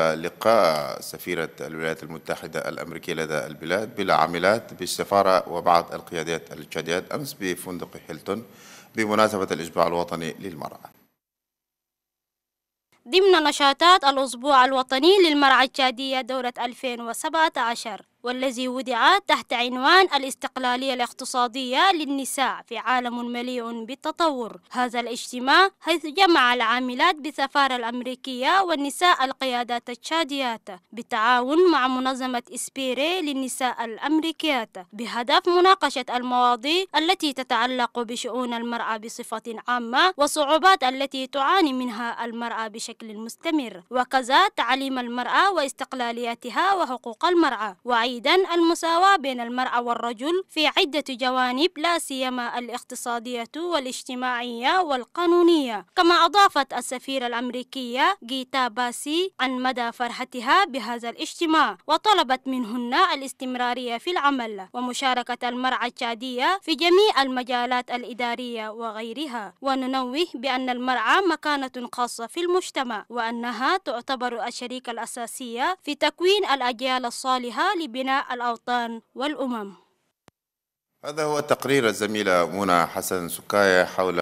لقاء سفيرة الولايات المتحدة الأمريكية لدى البلاد بلا عاملات بالسفارة وبعض القيادات التشاديات أمس بفندق هيلتون بمناسبة الأسبوع الوطني للمرأة ضمن نشاطات الأسبوع الوطني للمرأة التشادية دورة 2017 والذي وضع تحت عنوان الاستقلالية الاقتصادية للنساء في عالم مليء بالتطور هذا الاجتماع حيث جمع العاملات بالسفارة الأمريكية والنساء القيادات التشاديات بالتعاون مع منظمة إسبيري للنساء الأمريكيات بهدف مناقشة المواضيع التي تتعلق بشؤون المرأة بصفة عامة وصعوبات التي تعاني منها المرأة بشكل مستمر وكذا تعليم المرأة واستقلاليتها وحقوق المرأة وعي أيضا المساواة بين المرأة والرجل في عدة جوانب لا سيما الاقتصادية والاجتماعية والقانونية كما أضافت السفيرة الأمريكية جيتا باسي عن مدى فرحتها بهذا الاجتماع وطلبت منهن الاستمرارية في العمل ومشاركة المرأة التشادية في جميع المجالات الإدارية وغيرها وننوه بأن المرأة مكانة خاصة في المجتمع وأنها تعتبر الشريك الأساسية في تكوين الأجيال الصالحة لبناء بناء الأوطان والأمم هذا هو تقرير الزميلة منى حسن سكاية حول